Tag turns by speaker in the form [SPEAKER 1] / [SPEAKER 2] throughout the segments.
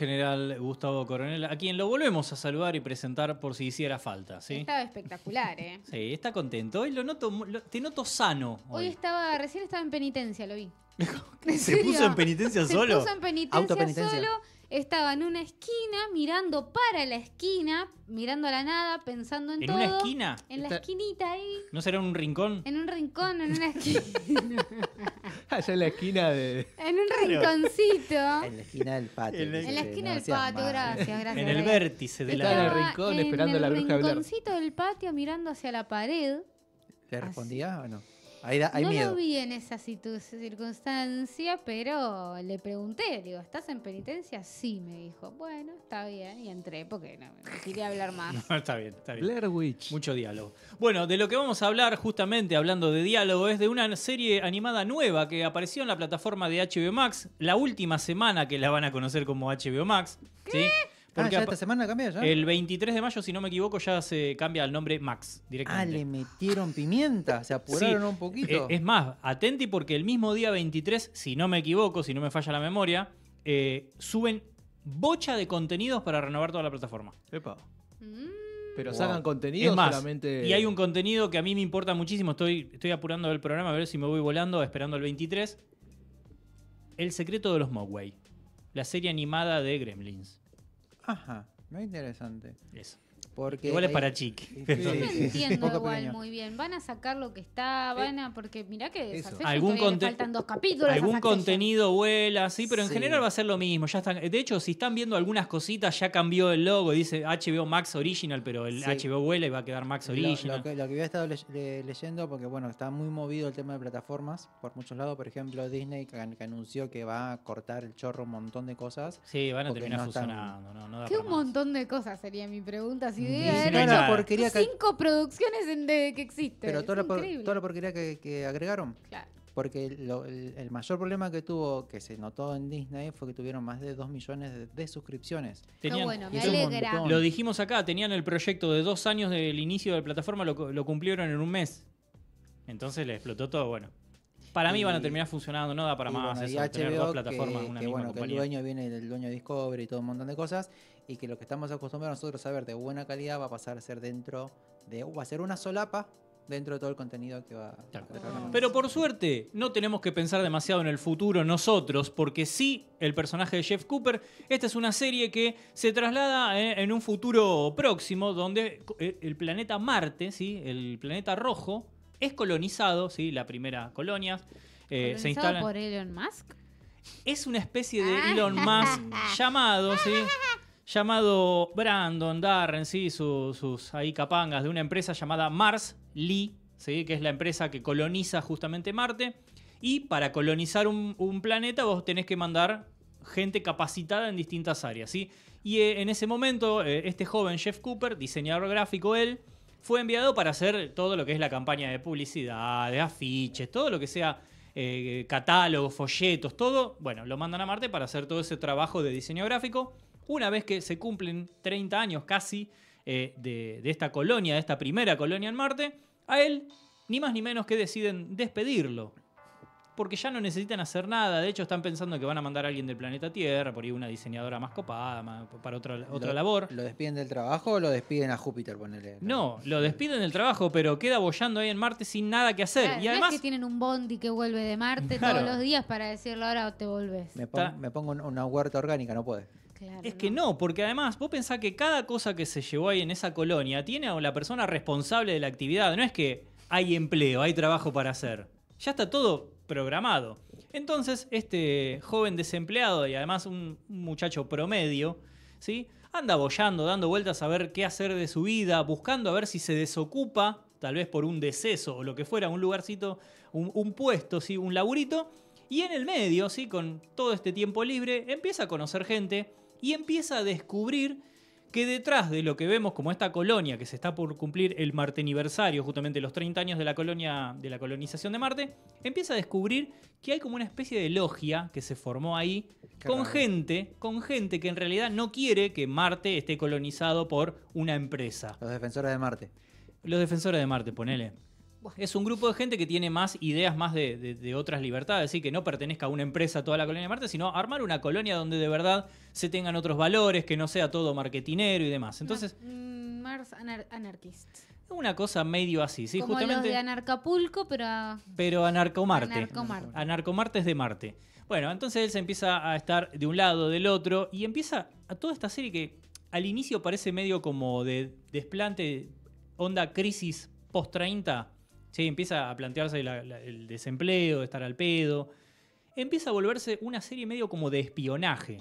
[SPEAKER 1] general Gustavo Coronel, a quien lo volvemos a saludar y presentar por si hiciera falta. ¿sí? Estaba
[SPEAKER 2] espectacular, ¿eh?
[SPEAKER 1] Sí, está contento. Hoy lo noto, te noto sano. Hoy.
[SPEAKER 2] estaba, recién estaba en penitencia, lo vi.
[SPEAKER 1] ¿Se puso en penitencia solo? Se puso en penitencia solo.
[SPEAKER 2] Estaba en una esquina, mirando para la esquina, mirando a la nada, pensando en, todo. ¿En una esquina? En la esquinita ahí.
[SPEAKER 1] ¿No será en un rincón?
[SPEAKER 2] En un rincón, en una esquina
[SPEAKER 1] en la esquina de.
[SPEAKER 2] En un rinconcito. En
[SPEAKER 1] la esquina del patio. En la, esquina
[SPEAKER 2] del patio, gracias, gracias. En el
[SPEAKER 3] vértice de la. en el rincón esperando la bruja En el rinconcito
[SPEAKER 2] del patio mirando hacia la pared.
[SPEAKER 3] ¿Le respondía o no? Ahí no lo
[SPEAKER 2] vi en esa circunstancia, pero le pregunté, digo, ¿estás en penitencia? Sí, me dijo. Bueno, está bien. Y entré porque no, quería hablar más.
[SPEAKER 1] está bien, está bien. Blair Witch. Mucho diálogo. Bueno, de lo que vamos a hablar, justamente hablando de diálogo, es de una serie animada nueva que apareció en la plataforma de HBO Max la última semana que la van a conocer como HBO Max. ¿Qué? ¿sí? ah, esta semana cambia ya. El 23 de mayo, si no me equivoco, ya se cambia el nombre Max directamente. Ah, le
[SPEAKER 3] metieron pimienta, se apuraron un poquito. Eh, es,
[SPEAKER 1] más, atenti porque el mismo día 23, si no me equivoco, si no me falla la memoria, eh, suben bocha de contenidos para renovar toda la plataforma. Epa. Mm. Pero sacan contenido Y hay un contenido que a mí me importa muchísimo. Estoy, estoy apurando el programa a ver si me voy volando, esperando el 23. El secreto de los Mogwai. La serie animada de
[SPEAKER 3] Gremlins. Ajá, muy interesante igual es para chic. yo entiendo igual
[SPEAKER 2] muy bien. Van a sacar lo que está, eh, van a. Porque mirá que algún dos capítulos. Algún
[SPEAKER 1] contenido vuela, sí, pero en general va a ser lo mismo. Ya están, de hecho, si están viendo algunas cositas, ya cambió el logo. Dice HBO Max Original, pero el HBO vuela y va a quedar Max Original. Lo,
[SPEAKER 3] que, había estado leyendo, porque bueno, está muy movido el tema de plataformas por muchos lados. Por ejemplo, Disney que, anunció que va a cortar el chorro un montón de cosas. Sí, van a terminar fusionando. ¿Qué un
[SPEAKER 2] montón de cosas sería mi pregunta? Mm, ideas. Cinco producciones que existen. Pero toda la,
[SPEAKER 3] porquería que, agregaron. Porque el, mayor problema que tuvo, que se notó en Disney, fue que tuvieron más de 2 millones de, suscripciones. Lo
[SPEAKER 1] dijimos acá, tenían el proyecto de dos años del inicio de la plataforma, lo, lo cumplieron en un mes. Entonces le explotó todo, bueno. Para mí van a terminar funcionando, no da para más tener dos plataformas, una misma bueno, que el dueño
[SPEAKER 3] viene del dueño de Discovery y todo un montón de cosas, y que lo que estamos acostumbrados nosotros a ver de buena calidad va a pasar a ser dentro de, va a ser una solapa dentro de todo el contenido que va a
[SPEAKER 1] Pero por suerte, no tenemos que pensar demasiado en el futuro nosotros, porque sí, el personaje de Jeff Cooper, esta es una serie que se traslada eh, en un futuro próximo, donde eh, el planeta Marte, ¿sí? el planeta rojo, es colonizado, ¿sí? La primera colonia. Eh, se instala por Elon Musk? Es una especie de ah. Elon Musk llamado, Llamado Brandon Darren, ¿sí? Sus, sus ahí capangas de una empresa llamada Mars Lee, ¿sí? Que es la empresa que coloniza justamente Marte. Y para colonizar un, planeta vos tenés que mandar gente capacitada en distintas áreas, ¿sí? Y eh, en ese momento, eh, este joven Jeff Cooper, diseñador gráfico él, fue enviado para hacer todo lo que es la campaña de publicidad, de afiches, todo lo que sea eh, catálogos, folletos, todo. Bueno, lo mandan a Marte para hacer todo ese trabajo de diseño gráfico. Una vez que se cumplen 30 años casi eh, de esta colonia, de esta primera colonia en Marte, a él ni más ni menos que deciden despedirlo porque ya no necesitan hacer nada. De hecho, están pensando que van a mandar a alguien del planeta Tierra, por ahí una diseñadora más
[SPEAKER 3] copada, para otra, otra labor. ¿Lo despiden del trabajo o lo despiden a Júpiter, ponerle
[SPEAKER 1] No, lo despiden del trabajo, pero queda bollando ahí en Marte sin nada que hacer. y además. es que
[SPEAKER 2] tienen un bondi que vuelve de Marte todos los días para decirlo ahora te volvés. Me,
[SPEAKER 3] pongo una huerta orgánica, no puede.
[SPEAKER 1] es que no. no. porque además vos pensás que cada cosa que se llevó ahí en esa colonia tiene a la persona responsable de la actividad. No es que hay empleo, hay trabajo para hacer. Ya está todo programado. Entonces, este joven desempleado y además un muchacho promedio, ¿sí? Anda bollando, dando vueltas a ver qué hacer de su vida, buscando a ver si se desocupa, tal vez por un deceso o lo que fuera, un lugarcito, un, puesto, ¿sí? Un laburito. Y en el medio, ¿sí? Con todo este tiempo libre, empieza a conocer gente y empieza a descubrir que detrás de lo que vemos como esta colonia que se está por cumplir el Marte aniversario, justamente los 30 años de la colonia de la colonización de Marte, empieza a descubrir que hay como una especie de logia que se formó ahí con gente, con gente que en realidad no quiere que Marte esté colonizado por una empresa. Los defensores de Marte. Los defensores de Marte, ponele es un grupo de gente que tiene más ideas más de, otras libertades, así que no pertenezca a una empresa toda la colonia de Marte, sino armar una colonia donde de verdad se tengan otros valores, que no sea todo marketinero y demás. Entonces.
[SPEAKER 2] Mm, Mars anar Anarchist.
[SPEAKER 1] Una cosa medio así, sí, Como Los de
[SPEAKER 2] Anarcapulco, pero.
[SPEAKER 1] Pero Anarcomarte. Anarcomarte. Anarcomarte es de Marte. Bueno, entonces él se empieza a estar de un lado, del otro, y empieza a toda esta serie que al inicio parece medio como de desplante, onda crisis post-30 Sí, empieza a plantearse el desempleo, estar al pedo. Empieza a volverse una serie medio como de espionaje.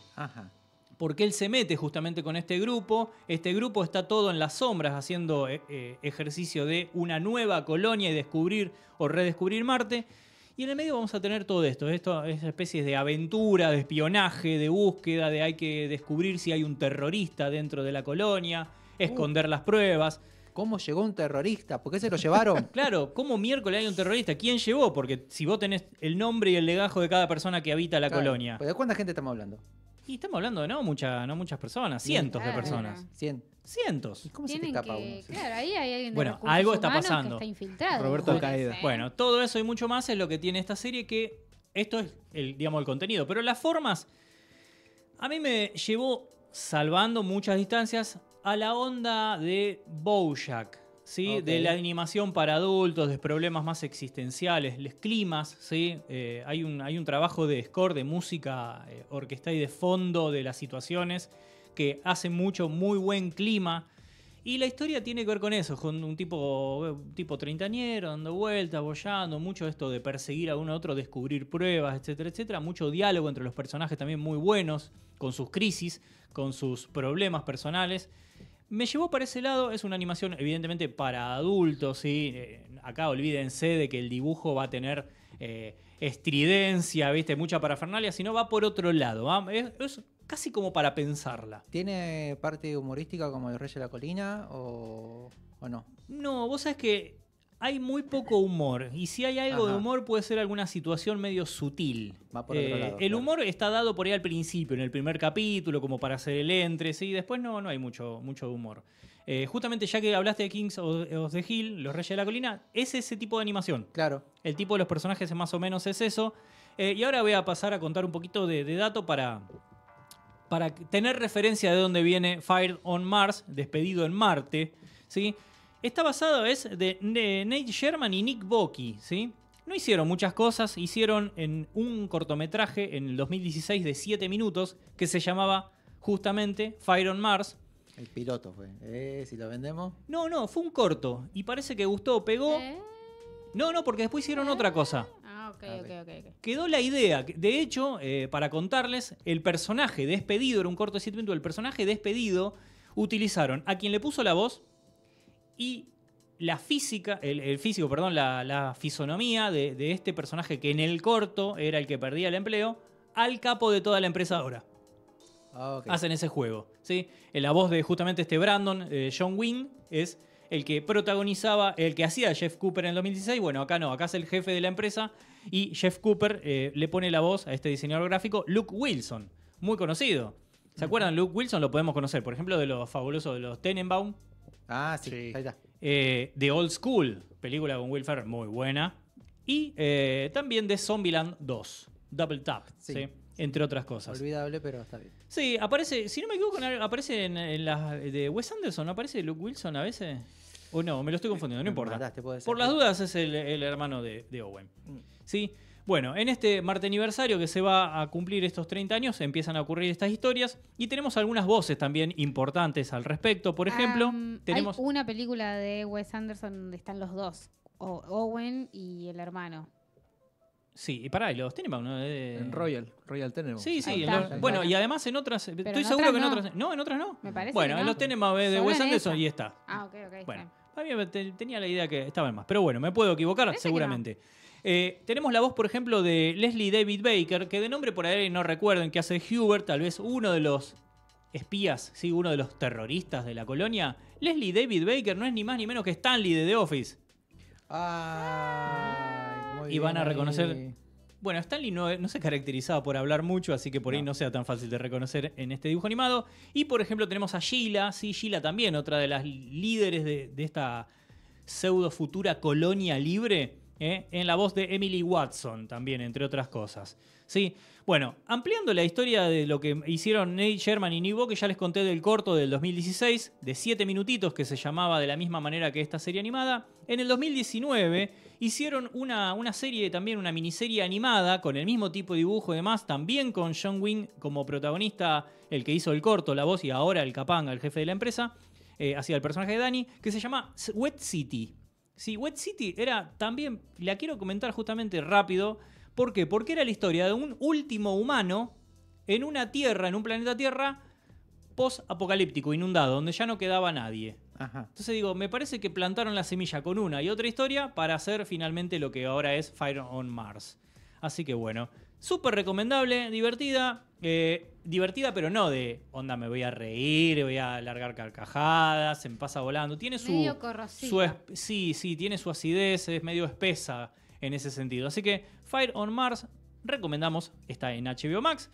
[SPEAKER 1] Porque él se mete justamente con este grupo. Este grupo está todo en las sombras haciendo eh, eh, ejercicio de una nueva colonia y descubrir o redescubrir Marte. Y en el medio vamos a tener todo esto. Esto especie de aventura, de espionaje, de búsqueda, de hay que descubrir si hay un terrorista dentro de la colonia, esconder uh. las pruebas. ¿Cómo llegó un
[SPEAKER 3] terrorista? ¿Por qué se lo llevaron?
[SPEAKER 1] Claro, ¿cómo miércoles hay un terrorista? ¿Quién llevó? Porque si vos tenés el nombre y el legajo de cada persona que habita la colonia.
[SPEAKER 3] de cuánta gente estamos hablando?
[SPEAKER 1] Y estamos hablando de no, mucha, no muchas personas, cientos de personas. Cientos. Cientos. cómo se te uno? claro,
[SPEAKER 2] ahí hay alguien Bueno, algo está pasando. Roberto Bueno,
[SPEAKER 1] Bueno, todo eso y mucho más es lo que tiene esta serie que esto es el, digamos, el contenido, pero las formas a mí me llevó salvando muchas distancias, a la onda de Bojack, ¿sí? de la animación para adultos, de problemas más existenciales, les climas. ¿sí? Eh, hay, un, trabajo de score, de música eh, orquesta y de fondo de las situaciones que hace mucho, muy buen clima y la historia tiene que ver con eso, con un tipo, un tipo treintañero dando vueltas, bollando, mucho esto de perseguir a uno a otro, descubrir pruebas, etcétera, etcétera. Mucho diálogo entre los personajes también muy buenos, con sus crisis, con sus problemas personales. Me llevó para ese lado, es una animación evidentemente para adultos, ¿sí? Eh, acá olvídense de que el dibujo va a tener eh, estridencia, ¿viste? mucha parafernalia, sino va por otro lado. es casi como para pensarla.
[SPEAKER 3] ¿Tiene parte humorística como El Rey de la Colina o, o no?
[SPEAKER 1] No, vos sabés que hay muy poco humor. Y si hay algo de humor, puede ser alguna situación medio sutil. Va por otro eh, lado, el humor está dado por ahí al principio, en el primer capítulo, como para hacer el entre, ¿sí? Después no, no hay mucho, mucho humor. Eh, justamente ya que hablaste de Kings of the Hill, Los Reyes de la Colina, es ese tipo de animación. Claro. El tipo de los personajes más o menos es eso. Eh, y ahora voy a pasar a contar un poquito de, de dato para, para tener referencia de dónde viene Fire on Mars, despedido en Marte, ¿sí? Está basado, es de, Nate Sherman y Nick Bocchi, ¿sí? No hicieron muchas cosas, hicieron en un cortometraje en el 2016 de 7 minutos que se llamaba justamente Fire on Mars.
[SPEAKER 3] El piloto fue. Eh, si lo vendemos. No, no, fue un corto
[SPEAKER 1] y parece que gustó, pegó. Eh. No, no, porque después hicieron otra cosa. Ah, Quedó la idea. De hecho, eh, para contarles, el personaje despedido, era un corto de 7 minutos, el personaje despedido utilizaron a quien le puso la voz y la física, el, físico, perdón, la, fisonomía de, este personaje que en el corto era el que perdía el empleo, al capo de toda la empresa ahora. Ah, Hacen ese juego. ¿sí? Eh, la voz de justamente este Brandon, eh, John Wing, es el que protagonizaba, el que hacía Jeff Cooper en el 2016. Bueno, acá no, acá es el jefe de la empresa y Jeff Cooper eh, le pone la voz a este diseñador gráfico, Luke Wilson, muy conocido. ¿Se acuerdan? Luke Wilson lo podemos conocer, por ejemplo, de los fabulosos de los Tenenbaum. Ah, sí, ahí está. Eh, Old School, película con Wilfer, muy buena. Y eh, también de Zombieland 2, Double Tap,
[SPEAKER 3] entre otras cosas. Olvidable, pero está bien.
[SPEAKER 1] Sí, aparece, si no me equivoco, aparece en, las de Wes Anderson, ¿aparece Luke Wilson a veces? O no, me lo estoy confundiendo, no importa. Por las dudas es el, hermano de, Owen. Mm. ¿Sí? Bueno, en este martes aniversario que se va a cumplir estos 30 años, empiezan a ocurrir estas historias y tenemos algunas voces también importantes al respecto. Por ejemplo, tenemos.
[SPEAKER 2] una película de Wes Anderson donde están los dos, Owen y el hermano.
[SPEAKER 1] Sí, y pará, los Tenenbaum, ¿no? Eh, en Royal, Royal Tenenbaum. Sí, sí. Ah, bueno, y además en otras. estoy seguro que en otras no. en otras no. Me parece bueno, en los Tenenbaum de Wes Anderson y está. Ah, ok, ok. Bueno, mí tenía la idea que estaba más. Pero bueno, me puedo equivocar, seguramente. Eh, tenemos la voz, por ejemplo, de Leslie David Baker, que de nombre por ahí no recuerden, que hace Hubert, tal vez uno de los espías, sí, uno de los terroristas de la colonia. Leslie David Baker no es ni más ni menos que Stanley de The Office.
[SPEAKER 3] Ah, y van a reconocer.
[SPEAKER 1] Bueno, Stanley no, se caracterizaba por hablar mucho, así que por ahí no sea tan fácil de reconocer en este dibujo animado. Y por ejemplo, tenemos a Sheila, sí, Sheila también, otra de las líderes de, de esta pseudo futura colonia libre ¿eh? en la voz de Emily Watson también, entre otras cosas. ¿Sí? Bueno, ampliando la historia de lo que hicieron Nate Sherman y New que ya les conté del corto del 2016, de 7 minutitos, que se llamaba de la misma manera que esta serie animada, en el 2019 hicieron una, serie, también una miniserie animada, con el mismo tipo de dibujo y demás, también con John Wing como protagonista, el que hizo el corto, la voz y ahora el capanga, el jefe de la empresa, eh, hacia el personaje de Danny, que se llama Wet City. Sí, Wet City era también, la quiero comentar justamente rápido. ¿Por qué? Porque era la historia de un último humano en una tierra, en un planeta Tierra, post-apocalíptico, inundado, donde ya no quedaba nadie. Entonces digo, me parece que plantaron la semilla con una y otra historia para hacer finalmente lo que ahora es Fire on Mars. Así que bueno, Súper recomendable, divertida. Eh, divertida, pero no de onda, me voy a reír, voy a largar carcajadas, se me pasa volando. Tiene su. sí, sí, tiene su acidez, es medio espesa en ese sentido. Así que Fire on Mars, recomendamos, está en HBO Max.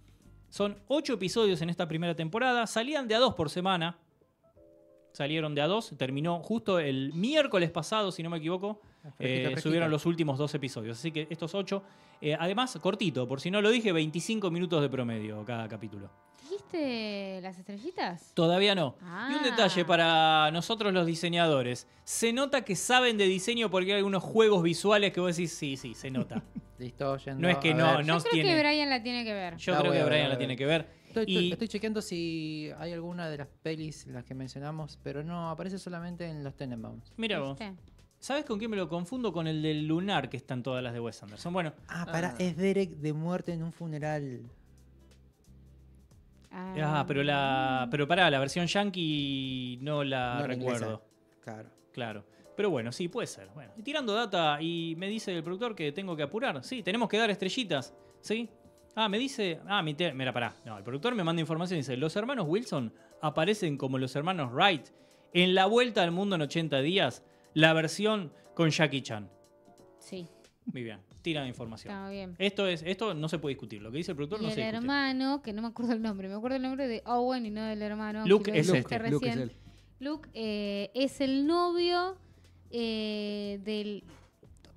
[SPEAKER 1] Son ocho episodios en esta primera temporada, salían de a dos por semana. Salieron de a dos. terminó justo el miércoles pasado, si no me equivoco. Ah, eh, subieron los últimos dos episodios. Así que estos ocho eh, además, cortito, por si no lo dije, 25 minutos de promedio cada capítulo.
[SPEAKER 2] ¿Dijiste las estrellitas?
[SPEAKER 1] Todavía no. Y un detalle ah. para nosotros los diseñadores. Se nota que saben de diseño porque hay algunos juegos visuales que vos decís, sí, sí, se nota. Listo, yendo, No es que
[SPEAKER 2] no, no Yo creo que Brian la tiene que ver. Yo creo que
[SPEAKER 3] Brian la tiene que ver. Estoy, chequeando si hay alguna de las pelis, las que mencionamos, pero no, aparece solamente en los Tenenbaums. Mira vos.
[SPEAKER 1] ¿Sabes con quién me lo confundo? Con el del Lunar, que están todas las de Wes Anderson. Bueno. Ah, pará, ah.
[SPEAKER 3] es Derek de muerte en un funeral. Ah, ah,
[SPEAKER 1] pero la. Pero pará, la versión yankee no la recuerdo. claro. Claro. Pero bueno, sí, puede ser. Bueno, y tirando data y me dice el productor que tengo que apurar. Sí, tenemos que dar estrellitas. ¿Sí? Ah, me dice. Ah, mi te... mira, pará. No, el productor me manda información y dice: Los hermanos Wilson aparecen como los hermanos Wright en la vuelta al mundo en 80 días la versión con Jackie Chan. Sí. Muy bien. Tira la información. Está bien. Esto, es, esto no se puede discutir. Lo que dice el productor no sé. se El
[SPEAKER 2] hermano, que no me acuerdo el nombre, me acuerdo el nombre de Owen y no del hermano. Este. Luke es Luke eh, es, el novio eh, del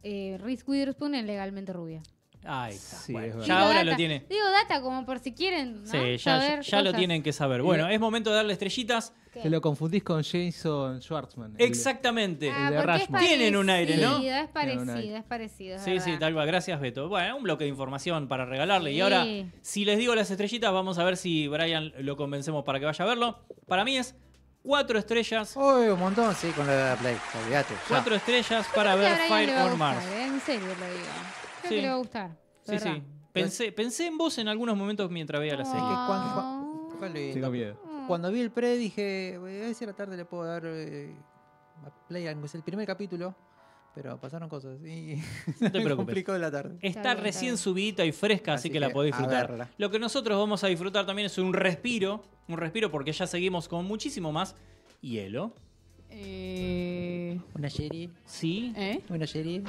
[SPEAKER 2] eh, Reese Witherspoon en Legalmente Rubia.
[SPEAKER 1] Ahí Sí, ya ahora lo tiene.
[SPEAKER 2] Digo data como por si quieren. Sí, ya lo tienen que
[SPEAKER 1] saber. Bueno, es momento de darle estrellitas. Te lo confundís con Jason Schwartzman. Exactamente. el de ah, Tienen un aire, ¿no? Es parecido, es
[SPEAKER 2] parecido. es Sí, sí,
[SPEAKER 1] tal cual. Gracias, Beto. Bueno, un bloque de información para regalarle. Y ahora, si les digo las estrellitas, vamos a ver si Brian lo convencemos para que vaya a verlo. Para mí es cuatro estrellas. Uy, un montón, sí, con la Play. Olvídate. ya. Cuatro estrellas para ver Fire on Mars.
[SPEAKER 2] ¿eh? En serio lo digo. Creo Sí. que le va a gustar. Sí, sí.
[SPEAKER 1] Pensé, pensé en vos en algunos momentos mientras veía la serie. que cuando-
[SPEAKER 3] cuando vi el pre dije, a ver si a la tarde le puedo dar eh, play, es el primer capítulo. Pero pasaron cosas y no te preocupes. la tarde. Está, recién
[SPEAKER 1] subida y fresca, así, que, la podés disfrutar. Lo que nosotros vamos a disfrutar también es un respiro, un respiro porque ya seguimos con muchísimo más hielo.
[SPEAKER 3] Eh, Una serie. Sí. ¿Eh? Una serie.